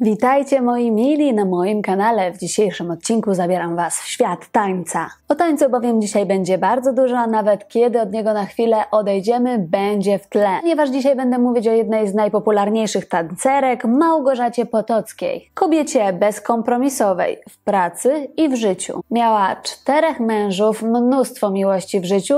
Witajcie moi mili na moim kanale. W dzisiejszym odcinku zabieram Was w świat tańca. O tańcu bowiem dzisiaj będzie bardzo dużo, a nawet kiedy od niego na chwilę odejdziemy, będzie w tle. Ponieważ dzisiaj będę mówić o jednej z najpopularniejszych tancerek, Małgorzacie Potockiej. Kobiecie bezkompromisowej w pracy i w życiu. Miała czterech mężów, mnóstwo miłości w życiu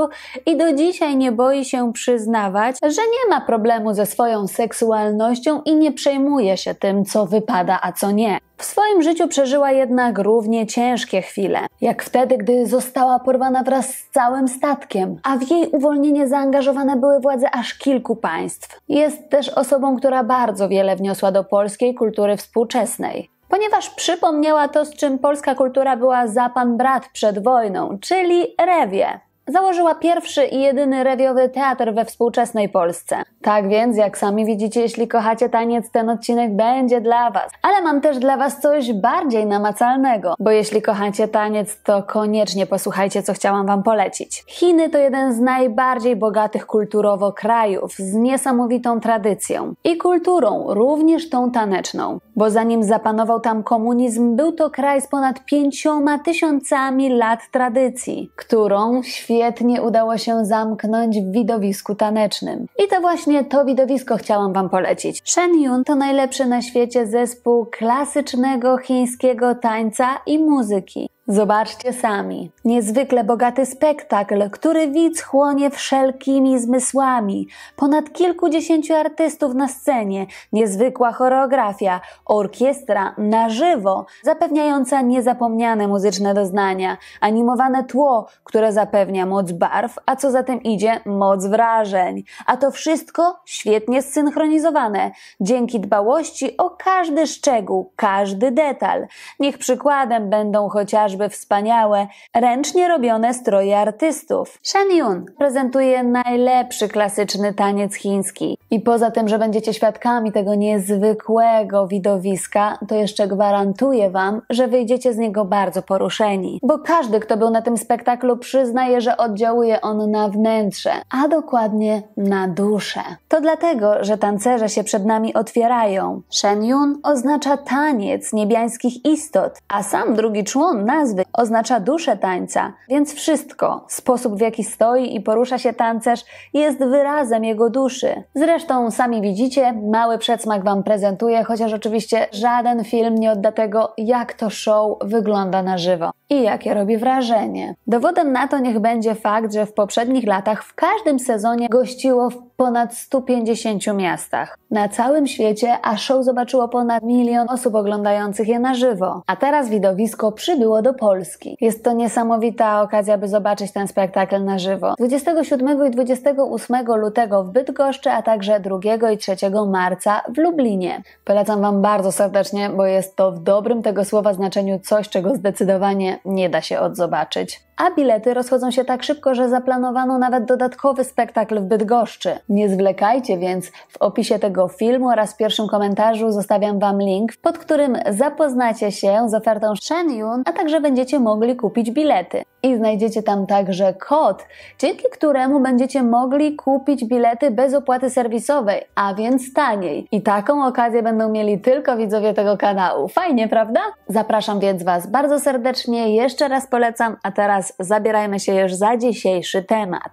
i do dzisiaj nie boi się przyznawać, że nie ma problemu ze swoją seksualnością i nie przejmuje się tym, co wypada wypada, a co nie. W swoim życiu przeżyła jednak równie ciężkie chwile, jak wtedy, gdy została porwana wraz z całym statkiem, a w jej uwolnienie zaangażowane były władze aż kilku państw. Jest też osobą, która bardzo wiele wniosła do polskiej kultury współczesnej ponieważ przypomniała to, z czym polska kultura była za pan brat przed wojną, czyli rewie założyła pierwszy i jedyny rewiowy teatr we współczesnej Polsce. Tak więc, jak sami widzicie, jeśli kochacie taniec, ten odcinek będzie dla Was. Ale mam też dla Was coś bardziej namacalnego, bo jeśli kochacie taniec, to koniecznie posłuchajcie, co chciałam Wam polecić. Chiny to jeden z najbardziej bogatych kulturowo krajów, z niesamowitą tradycją i kulturą, również tą taneczną. Bo zanim zapanował tam komunizm, był to kraj z ponad pięcioma tysiącami lat tradycji, którą świetnie świetnie udało się zamknąć w widowisku tanecznym. I to właśnie to widowisko chciałam Wam polecić. Shen Yun to najlepszy na świecie zespół klasycznego chińskiego tańca i muzyki. Zobaczcie sami. Niezwykle bogaty spektakl, który widz chłonie wszelkimi zmysłami. Ponad kilkudziesięciu artystów na scenie, niezwykła choreografia, orkiestra na żywo, zapewniająca niezapomniane muzyczne doznania, animowane tło, które zapewnia moc barw, a co za tym idzie, moc wrażeń. A to wszystko świetnie zsynchronizowane, dzięki dbałości o każdy szczegół, każdy detal. Niech przykładem będą chociażby chociażby wspaniałe, ręcznie robione stroje artystów. Shen Yun prezentuje najlepszy klasyczny taniec chiński. I poza tym, że będziecie świadkami tego niezwykłego widowiska, to jeszcze gwarantuję Wam, że wyjdziecie z niego bardzo poruszeni. Bo każdy, kto był na tym spektaklu, przyznaje, że oddziałuje on na wnętrze, a dokładnie na duszę. To dlatego, że tancerze się przed nami otwierają. Shen Yun oznacza taniec niebiańskich istot, a sam drugi człon na nazwy oznacza duszę tańca, więc wszystko, sposób w jaki stoi i porusza się tancerz, jest wyrazem jego duszy. Zresztą sami widzicie, mały przedsmak Wam prezentuję, chociaż oczywiście żaden film nie odda tego, jak to show wygląda na żywo i jakie robi wrażenie. Dowodem na to niech będzie fakt, że w poprzednich latach w każdym sezonie gościło w ponad 150 miastach. Na całym świecie, a show zobaczyło ponad milion osób oglądających je na żywo. A teraz widowisko przybyło do do Polski. Jest to niesamowita okazja, by zobaczyć ten spektakl na żywo. 27 i 28 lutego w Bydgoszczy, a także 2 i 3 marca w Lublinie. Polecam Wam bardzo serdecznie, bo jest to w dobrym tego słowa znaczeniu coś, czego zdecydowanie nie da się odzobaczyć. A bilety rozchodzą się tak szybko, że zaplanowano nawet dodatkowy spektakl w Bydgoszczy. Nie zwlekajcie więc, w opisie tego filmu oraz w pierwszym komentarzu zostawiam Wam link, pod którym zapoznacie się z ofertą Shen Yun, a także będziecie mogli kupić bilety. I znajdziecie tam także kod, dzięki któremu będziecie mogli kupić bilety bez opłaty serwisowej, a więc taniej. I taką okazję będą mieli tylko widzowie tego kanału. Fajnie, prawda? Zapraszam więc Was bardzo serdecznie, jeszcze raz polecam, a teraz zabierajmy się już za dzisiejszy temat.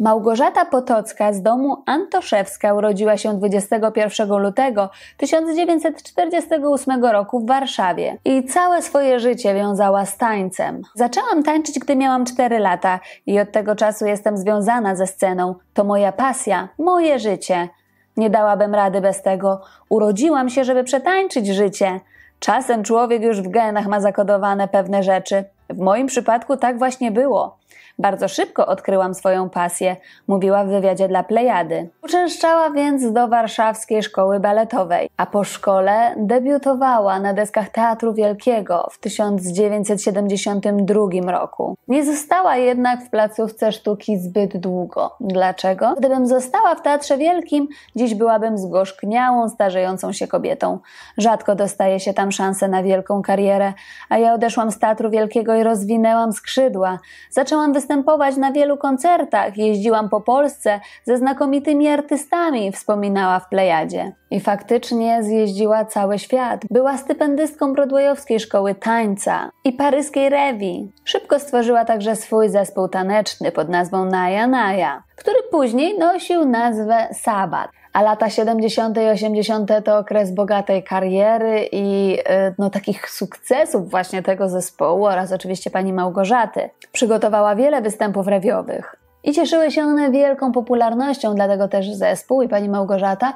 Małgorzata Potocka z domu Antoszewska urodziła się 21 lutego 1948 roku w Warszawie i całe swoje życie wiązała z tańcem. Zaczęłam tańczyć, gdy miałam 4 lata i od tego czasu jestem związana ze sceną. To moja pasja, moje życie. Nie dałabym rady bez tego. Urodziłam się, żeby przetańczyć życie. Czasem człowiek już w genach ma zakodowane pewne rzeczy. W moim przypadku tak właśnie było. Bardzo szybko odkryłam swoją pasję, mówiła w wywiadzie dla Plejady. Uczęszczała więc do warszawskiej szkoły baletowej, a po szkole debiutowała na deskach Teatru Wielkiego w 1972 roku. Nie została jednak w placówce sztuki zbyt długo. Dlaczego? Gdybym została w Teatrze Wielkim, dziś byłabym zgorzkniałą, starzejącą się kobietą. Rzadko dostaje się tam szansę na wielką karierę, a ja odeszłam z Teatru Wielkiego i rozwinęłam skrzydła. Zaczęłam występować występować na wielu koncertach, jeździłam po Polsce ze znakomitymi artystami, wspominała w Plejadzie. I faktycznie zjeździła cały świat. Była stypendystką Broadwayowskiej Szkoły Tańca i paryskiej rewi. Szybko stworzyła także swój zespół taneczny pod nazwą Naya Naya który później nosił nazwę Sabat a lata 70. i 80. to okres bogatej kariery i y, no, takich sukcesów właśnie tego zespołu oraz oczywiście pani Małgorzaty. Przygotowała wiele występów rewiowych. I cieszyły się one wielką popularnością, dlatego też zespół i pani Małgorzata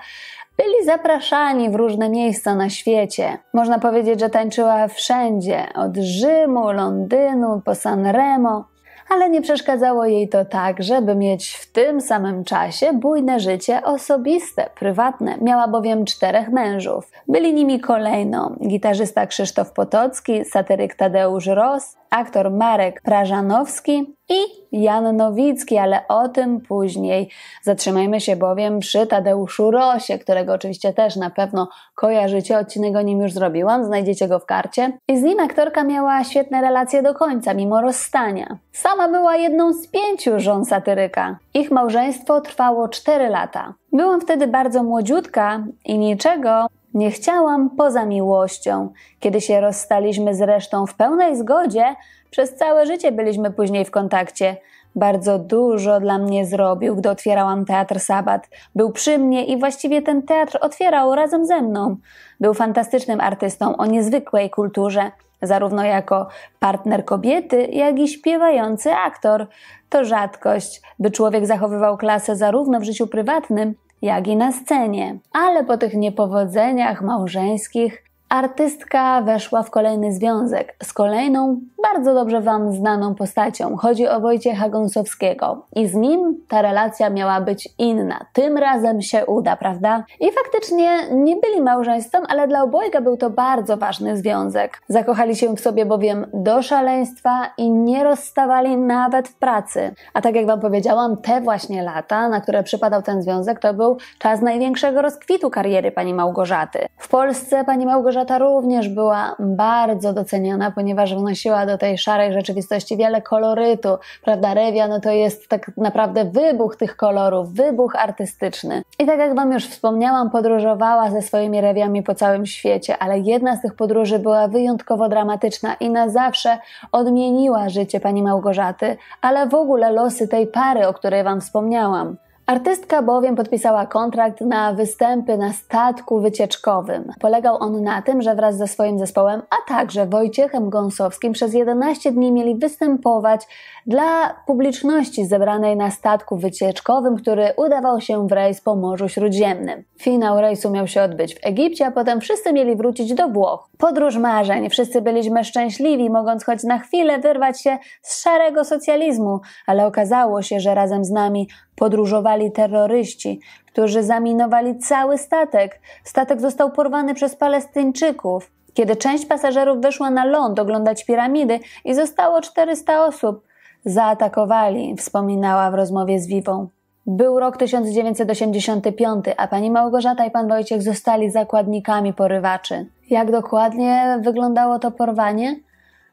byli zapraszani w różne miejsca na świecie. Można powiedzieć, że tańczyła wszędzie, od Rzymu, Londynu, po Sanremo ale nie przeszkadzało jej to tak, żeby mieć w tym samym czasie bujne życie osobiste, prywatne. Miała bowiem czterech mężów. Byli nimi kolejno gitarzysta Krzysztof Potocki, satyryk Tadeusz Ross, aktor Marek Prażanowski i Jan Nowicki, ale o tym później. Zatrzymajmy się bowiem przy Tadeuszu Rosie, którego oczywiście też na pewno kojarzycie, odcinek o nim już zrobiłam, znajdziecie go w karcie. I z nim aktorka miała świetne relacje do końca, mimo rozstania. Sama była jedną z pięciu żon satyryka. Ich małżeństwo trwało cztery lata. Byłam wtedy bardzo młodziutka i niczego nie chciałam poza miłością. Kiedy się rozstaliśmy z resztą w pełnej zgodzie, przez całe życie byliśmy później w kontakcie. Bardzo dużo dla mnie zrobił, gdy otwierałam teatr Sabat. Był przy mnie i właściwie ten teatr otwierał razem ze mną. Był fantastycznym artystą o niezwykłej kulturze, zarówno jako partner kobiety, jak i śpiewający aktor. To rzadkość, by człowiek zachowywał klasę zarówno w życiu prywatnym, jak i na scenie. Ale po tych niepowodzeniach małżeńskich artystka weszła w kolejny związek z kolejną bardzo dobrze Wam znaną postacią. Chodzi o Wojciecha Gąsowskiego i z nim ta relacja miała być inna. Tym razem się uda, prawda? I faktycznie nie byli małżeństwem, ale dla obojga był to bardzo ważny związek. Zakochali się w sobie bowiem do szaleństwa i nie rozstawali nawet w pracy. A tak jak Wam powiedziałam, te właśnie lata, na które przypadał ten związek, to był czas największego rozkwitu kariery pani Małgorzaty. W Polsce pani Małgorzata Dorota również była bardzo doceniana, ponieważ wnosiła do tej szarej rzeczywistości wiele kolorytu. Prawda, Rewia no to jest tak naprawdę wybuch tych kolorów, wybuch artystyczny. I tak jak Wam już wspomniałam, podróżowała ze swoimi rewiami po całym świecie, ale jedna z tych podróży była wyjątkowo dramatyczna i na zawsze odmieniła życie pani Małgorzaty, ale w ogóle losy tej pary, o której Wam wspomniałam. Artystka bowiem podpisała kontrakt na występy na statku wycieczkowym. Polegał on na tym, że wraz ze swoim zespołem, a także Wojciechem Gąsowskim przez 11 dni mieli występować dla publiczności zebranej na statku wycieczkowym, który udawał się w rejs po Morzu Śródziemnym. Finał rejsu miał się odbyć w Egipcie, a potem wszyscy mieli wrócić do Włoch. Podróż marzeń, wszyscy byliśmy szczęśliwi, mogąc choć na chwilę wyrwać się z szarego socjalizmu, ale okazało się, że razem z nami podróżowali zbudowali terroryści, którzy zaminowali cały statek. Statek został porwany przez Palestyńczyków. Kiedy część pasażerów wyszła na ląd oglądać piramidy i zostało 400 osób, zaatakowali, wspominała w rozmowie z Wiwą. Był rok 1985, a pani Małgorzata i pan Wojciech zostali zakładnikami porywaczy. Jak dokładnie wyglądało to porwanie?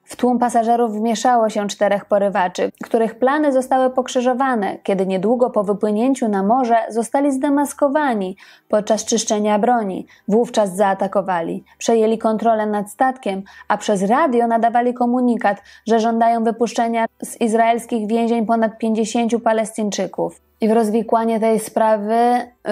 W tłum pasażerów wmieszało się czterech porywaczy, których plany zostały pokrzyżowane, kiedy niedługo po wypłynięciu na morze zostali zdemaskowani podczas czyszczenia broni. Wówczas zaatakowali, przejęli kontrolę nad statkiem, a przez radio nadawali komunikat, że żądają wypuszczenia z izraelskich więzień ponad 50 Palestyńczyków. I w rozwikłanie tej sprawy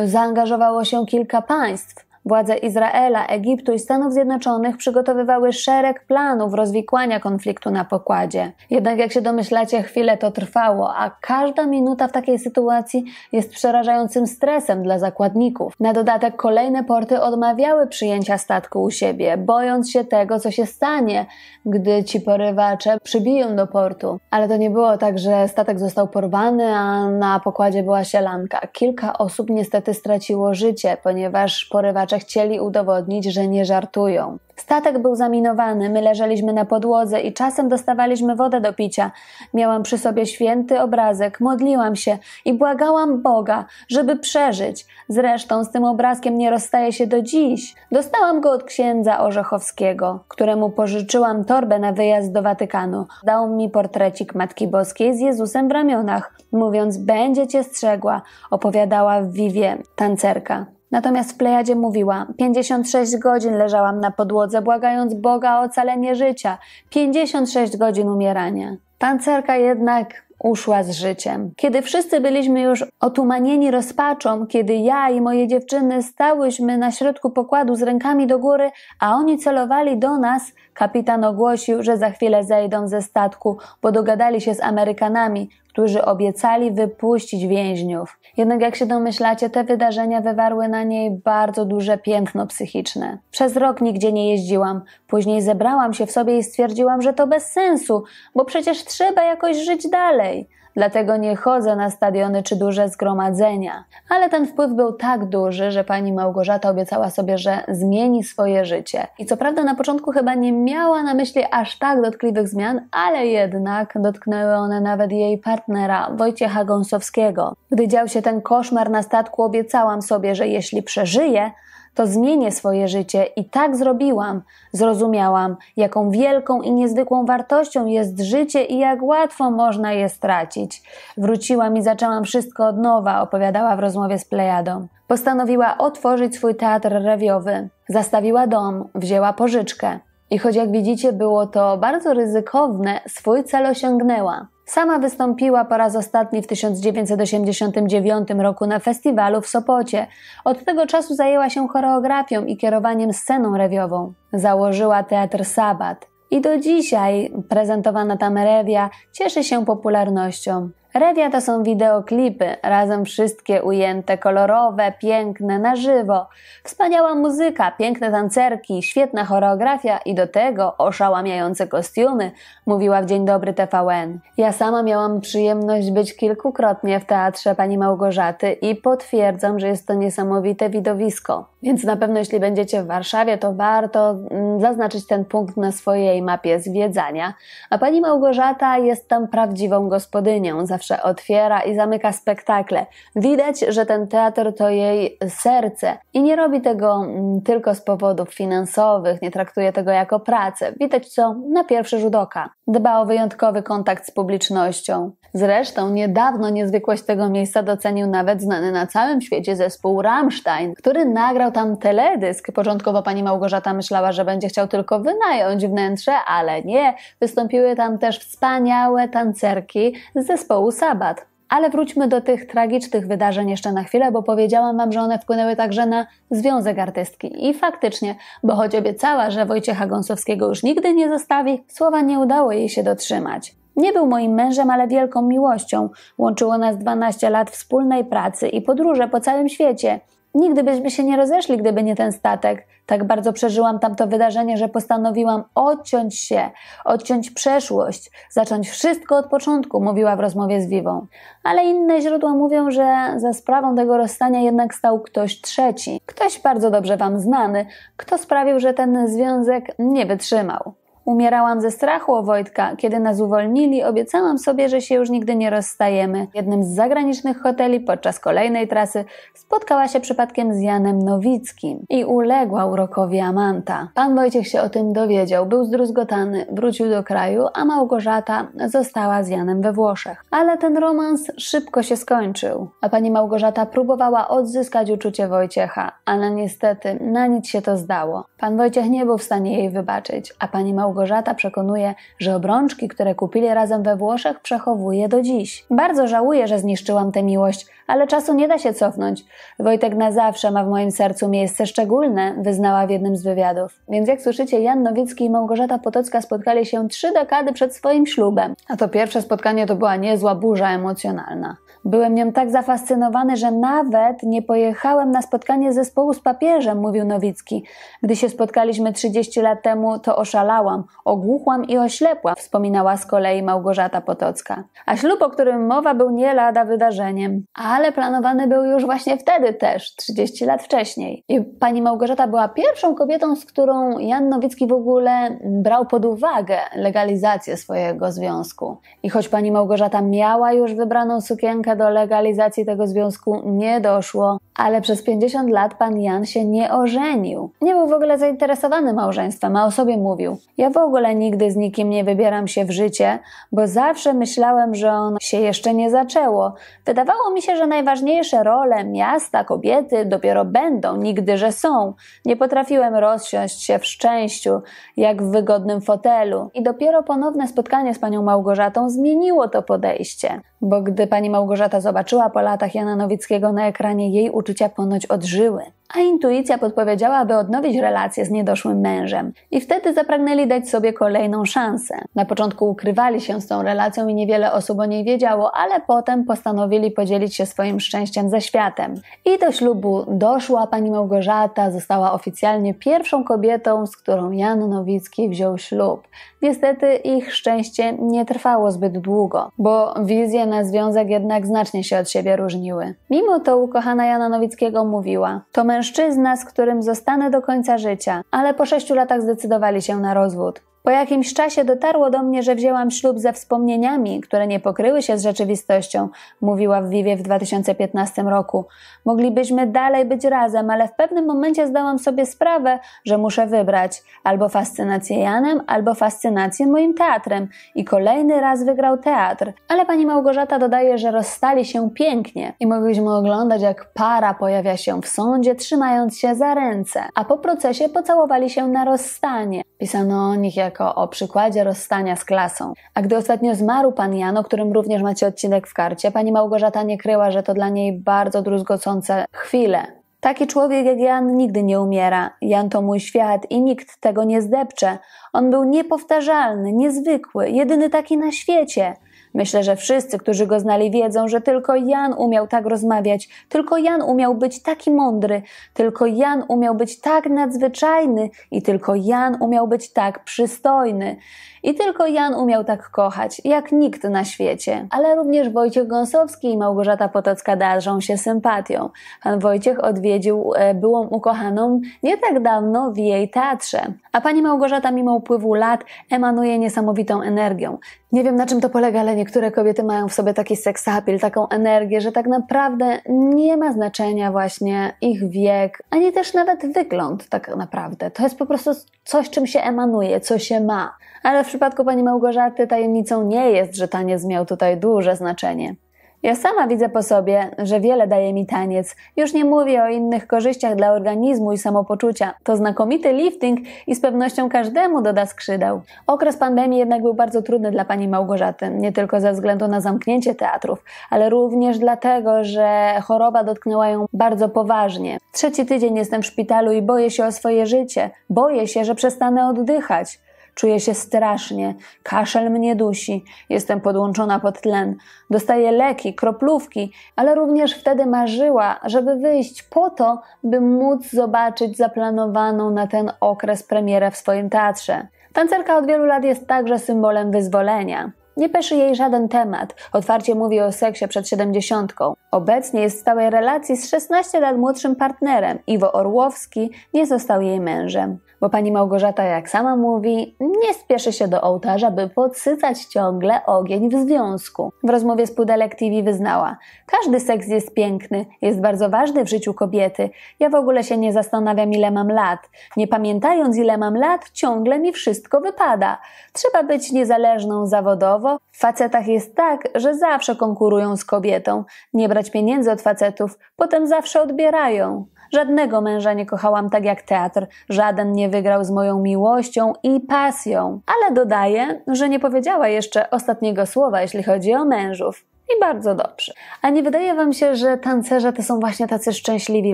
zaangażowało się kilka państw. Władze Izraela, Egiptu i Stanów Zjednoczonych przygotowywały szereg planów rozwikłania konfliktu na pokładzie. Jednak jak się domyślacie, chwilę to trwało, a każda minuta w takiej sytuacji jest przerażającym stresem dla zakładników. Na dodatek kolejne porty odmawiały przyjęcia statku u siebie, bojąc się tego, co się stanie, gdy ci porywacze przybiją do portu. Ale to nie było tak, że statek został porwany, a na pokładzie była sielanka. Kilka osób niestety straciło życie, ponieważ porywacze chcieli udowodnić, że nie żartują. Statek był zaminowany, my leżeliśmy na podłodze i czasem dostawaliśmy wodę do picia. Miałam przy sobie święty obrazek, modliłam się i błagałam Boga, żeby przeżyć. Zresztą z tym obrazkiem nie rozstaję się do dziś. Dostałam go od księdza Orzechowskiego, któremu pożyczyłam torbę na wyjazd do Watykanu. Dał mi portrecik Matki Boskiej z Jezusem w ramionach, mówiąc: Będzie cię strzegła, opowiadała w Vivie tancerka. Natomiast w Plejadzie mówiła: 56 godzin leżałam na podłodze, błagając Boga o ocalenie życia. 56 godzin umierania. Tancerka jednak uszła z życiem. Kiedy wszyscy byliśmy już otumanieni rozpaczą, kiedy ja i moje dziewczyny stałyśmy na środku pokładu z rękami do góry, a oni celowali do nas, kapitan ogłosił, że za chwilę zejdą ze statku, bo dogadali się z Amerykanami, którzy obiecali wypuścić więźniów. Jednak jak się domyślacie, te wydarzenia wywarły na niej bardzo duże piętno psychiczne. Przez rok nigdzie nie jeździłam, później zebrałam się w sobie i stwierdziłam, że to bez sensu, bo przecież trzeba jakoś żyć dalej dlatego nie chodzę na stadiony czy duże zgromadzenia. Ale ten wpływ był tak duży, że pani Małgorzata obiecała sobie, że zmieni swoje życie. I co prawda na początku chyba nie miała na myśli aż tak dotkliwych zmian, ale jednak dotknęły one nawet jej partnera, Wojciecha Gąsowskiego. Gdy dział się ten koszmar na statku, obiecałam sobie, że jeśli przeżyję, to zmienię swoje życie i tak zrobiłam. Zrozumiałam, jaką wielką i niezwykłą wartością jest życie i jak łatwo można je stracić. Wróciłam i zaczęłam wszystko od nowa, opowiadała w rozmowie z Plejadą. Postanowiła otworzyć swój teatr rewiowy. Zastawiła dom, wzięła pożyczkę. I choć jak widzicie było to bardzo ryzykowne, swój cel osiągnęła. Sama wystąpiła po raz ostatni w 1989 roku na festiwalu w Sopocie. Od tego czasu zajęła się choreografią i kierowaniem sceną rewiową. Założyła teatr Sabat. I do dzisiaj prezentowana tam rewia cieszy się popularnością. Revia to są wideoklipy, razem wszystkie ujęte, kolorowe, piękne, na żywo. Wspaniała muzyka, piękne tancerki, świetna choreografia i do tego oszałamiające kostiumy, mówiła w Dzień Dobry TVN. Ja sama miałam przyjemność być kilkukrotnie w teatrze pani Małgorzaty i potwierdzam, że jest to niesamowite widowisko. Więc na pewno, jeśli będziecie w Warszawie, to warto mm, zaznaczyć ten punkt na swojej mapie zwiedzania. A pani Małgorzata jest tam prawdziwą gospodynią, zawsze otwiera i zamyka spektakle. Widać, że ten teatr to jej serce i nie robi tego mm, tylko z powodów finansowych, nie traktuje tego jako pracę. Widać co na pierwszy rzut oka. Dba o wyjątkowy kontakt z publicznością. Zresztą niedawno niezwykłość tego miejsca docenił nawet znany na całym świecie zespół Rammstein, który nagrał tam teledysk. Początkowo pani Małgorzata myślała, że będzie chciał tylko wynająć wnętrze, ale nie. Wystąpiły tam też wspaniałe tancerki z zespołu Sabat. Ale wróćmy do tych tragicznych wydarzeń jeszcze na chwilę, bo powiedziałam Wam, że one wpłynęły także na związek artystki. I faktycznie, bo choć obiecała, że Wojciecha Gąsowskiego już nigdy nie zostawi, słowa nie udało jej się dotrzymać. Nie był moim mężem, ale wielką miłością. Łączyło nas 12 lat wspólnej pracy i podróże po całym świecie. Nigdy byśmy się nie rozeszli, gdyby nie ten statek. Tak bardzo przeżyłam tamto wydarzenie, że postanowiłam odciąć się, odciąć przeszłość, zacząć wszystko od początku, mówiła w rozmowie z Vivą. Ale inne źródła mówią, że za sprawą tego rozstania jednak stał ktoś trzeci. Ktoś bardzo dobrze Wam znany, kto sprawił, że ten związek nie wytrzymał. Umierałam ze strachu o Wojtka. Kiedy nas uwolnili, obiecałam sobie, że się już nigdy nie rozstajemy. W jednym z zagranicznych hoteli podczas kolejnej trasy spotkała się przypadkiem z Janem Nowickim i uległa urokowi Amanta. Pan Wojciech się o tym dowiedział, był zdruzgotany, wrócił do kraju, a Małgorzata została z Janem we Włoszech. Ale ten romans szybko się skończył. A pani Małgorzata próbowała odzyskać uczucie Wojciecha, ale niestety na nic się to zdało. Pan Wojciech nie był w stanie jej wybaczyć, a pani Małgorzata Małgorzata przekonuje, że obrączki, które kupili razem we Włoszech, przechowuje do dziś. Bardzo żałuję, że zniszczyłam tę miłość, ale czasu nie da się cofnąć. Wojtek na zawsze ma w moim sercu miejsce szczególne, wyznała w jednym z wywiadów. Więc jak słyszycie, Jan Nowicki i Małgorzata Potocka spotkali się trzy dekady przed swoim ślubem. A to pierwsze spotkanie to była niezła burza emocjonalna. Byłem nią tak zafascynowany, że nawet nie pojechałem na spotkanie zespołu z papieżem, mówił Nowicki. Gdy się spotkaliśmy 30 lat temu, to oszalałam głuchą, ogłuchłam i oślepłam, wspominała z kolei Małgorzata Potocka. A ślub, o którym mowa, był nie lada wydarzeniem, ale planowany był już właśnie wtedy też, 30 lat wcześniej. I pani Małgorzata była pierwszą kobietą, z którą Jan Nowicki w ogóle brał pod uwagę legalizację swojego związku. I choć pani Małgorzata miała już wybraną sukienkę do legalizacji tego związku, nie doszło, ale przez 50 lat pan Jan się nie ożenił. Nie był w ogóle zainteresowany małżeństwem, a o sobie mówił. Ja w ogóle nigdy z nikim nie wybieram się w życie, bo zawsze myślałem, że on się jeszcze nie zaczęło. Wydawało mi się, że najważniejsze role miasta, kobiety dopiero będą, nigdy że są. Nie potrafiłem rozsiąść się w szczęściu, jak w wygodnym fotelu. I dopiero ponowne spotkanie z panią Małgorzatą zmieniło to podejście. Bo gdy pani Małgorzata zobaczyła po latach Jana Nowickiego na ekranie, jej uczucia ponoć odżyły, a intuicja podpowiedziała, by odnowić relację z niedoszłym mężem. I wtedy zapragnęli dać sobie kolejną szansę. Na początku ukrywali się z tą relacją i niewiele osób o niej wiedziało, ale potem postanowili podzielić się swoim szczęściem ze światem. I do ślubu doszła pani Małgorzata, została oficjalnie pierwszą kobietą, z którą Jan Nowicki wziął ślub. Niestety ich szczęście nie trwało zbyt długo, bo wizje na związek jednak znacznie się od siebie różniły. Mimo to ukochana Jana Nowickiego mówiła: To mężczyzna, z którym zostanę do końca życia, ale po sześciu latach zdecydowali się na rozwód. Po jakimś czasie dotarło do mnie, że wzięłam ślub ze wspomnieniami, które nie pokryły się z rzeczywistością, mówiła w Vivie w 2015 roku. Moglibyśmy dalej być razem, ale w pewnym momencie zdałam sobie sprawę, że muszę wybrać albo fascynację Janem, albo fascynację moim teatrem. I kolejny raz wygrał teatr. Ale pani Małgorzata dodaje, że rozstali się pięknie i mogliśmy oglądać, jak para pojawia się w sądzie, trzymając się za ręce, a po procesie pocałowali się na rozstanie. Pisano o nich jak jako o przykładzie rozstania z klasą. A gdy ostatnio zmarł pan Jan, o którym również macie odcinek w karcie, pani Małgorzata nie kryła, że to dla niej bardzo druzgocące chwile. Taki człowiek jak Jan nigdy nie umiera. Jan to mój świat i nikt tego nie zdepcze. On był niepowtarzalny, niezwykły, jedyny taki na świecie. Myślę, że wszyscy, którzy go znali, wiedzą, że tylko Jan umiał tak rozmawiać, tylko Jan umiał być taki mądry, tylko Jan umiał być tak nadzwyczajny i tylko Jan umiał być tak przystojny. I tylko Jan umiał tak kochać, jak nikt na świecie. Ale również Wojciech Gąsowski i Małgorzata Potocka darzą się sympatią. Pan Wojciech odwiedził e, byłą ukochaną nie tak dawno w jej teatrze. A pani Małgorzata mimo upływu lat emanuje niesamowitą energią. Nie wiem na czym to polega, ale niektóre kobiety mają w sobie taki seksapil, taką energię, że tak naprawdę nie ma znaczenia właśnie ich wiek, ani też nawet wygląd tak naprawdę. To jest po prostu coś, czym się emanuje, co się ma. Ale przypadku pani Małgorzaty tajemnicą nie jest, że taniec miał tutaj duże znaczenie. Ja sama widzę po sobie, że wiele daje mi taniec. Już nie mówię o innych korzyściach dla organizmu i samopoczucia. To znakomity lifting i z pewnością każdemu doda skrzydeł. Okres pandemii jednak był bardzo trudny dla pani Małgorzaty, nie tylko ze względu na zamknięcie teatrów, ale również dlatego, że choroba dotknęła ją bardzo poważnie. Trzeci tydzień jestem w szpitalu i boję się o swoje życie. Boję się, że przestanę oddychać. Czuję się strasznie, kaszel mnie dusi, jestem podłączona pod tlen, dostaję leki, kroplówki, ale również wtedy marzyła, żeby wyjść po to, by móc zobaczyć zaplanowaną na ten okres premierę w swoim teatrze. Tancerka od wielu lat jest także symbolem wyzwolenia. Nie peszy jej żaden temat. Otwarcie mówi o seksie przed siedemdziesiątką. Obecnie jest w stałej relacji z 16 lat młodszym partnerem. Iwo Orłowski nie został jej mężem bo pani Małgorzata, jak sama mówi, nie spieszy się do ołtarza, by podsycać ciągle ogień w związku. W rozmowie z Pudelek TV wyznała: Każdy seks jest piękny, jest bardzo ważny w życiu kobiety. Ja w ogóle się nie zastanawiam, ile mam lat. Nie pamiętając, ile mam lat, ciągle mi wszystko wypada. Trzeba być niezależną zawodowo. W facetach jest tak, że zawsze konkurują z kobietą. Nie brać pieniędzy od facetów, potem zawsze odbierają. Żadnego męża nie kochałam tak jak teatr, żaden nie wygrał z moją miłością i pasją. Ale dodaję, że nie powiedziała jeszcze ostatniego słowa, jeśli chodzi o mężów i bardzo dobrze. A nie wydaje Wam się, że tancerze to są właśnie tacy szczęśliwi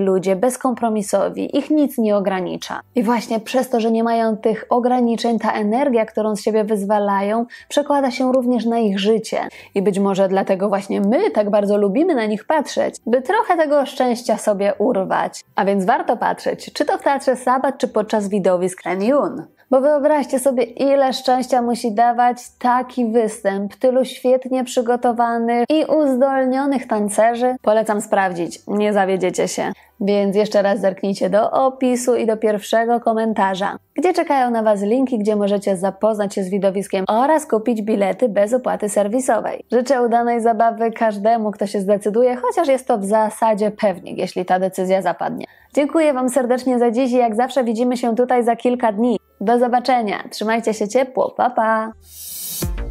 ludzie, bezkompromisowi, ich nic nie ogranicza. I właśnie przez to, że nie mają tych ograniczeń, ta energia, którą z siebie wyzwalają, przekłada się również na ich życie. I być może dlatego właśnie my tak bardzo lubimy na nich patrzeć, by trochę tego szczęścia sobie urwać. A więc warto patrzeć, czy to w Teatrze Sabat, czy podczas widowisk Ren Yun. Bo wyobraźcie sobie, ile szczęścia musi dawać taki występ tylu świetnie przygotowanych i uzdolnionych tancerzy. Polecam sprawdzić, nie zawiedziecie się. Więc jeszcze raz zerknijcie do opisu i do pierwszego komentarza, gdzie czekają na Was linki, gdzie możecie zapoznać się z widowiskiem oraz kupić bilety bez opłaty serwisowej. Życzę udanej zabawy każdemu, kto się zdecyduje, chociaż jest to w zasadzie pewnik, jeśli ta decyzja zapadnie. Dziękuję Wam serdecznie za dziś i jak zawsze widzimy się tutaj za kilka dni. Do zobaczenia. Trzymajcie się ciepło. Pa, pa.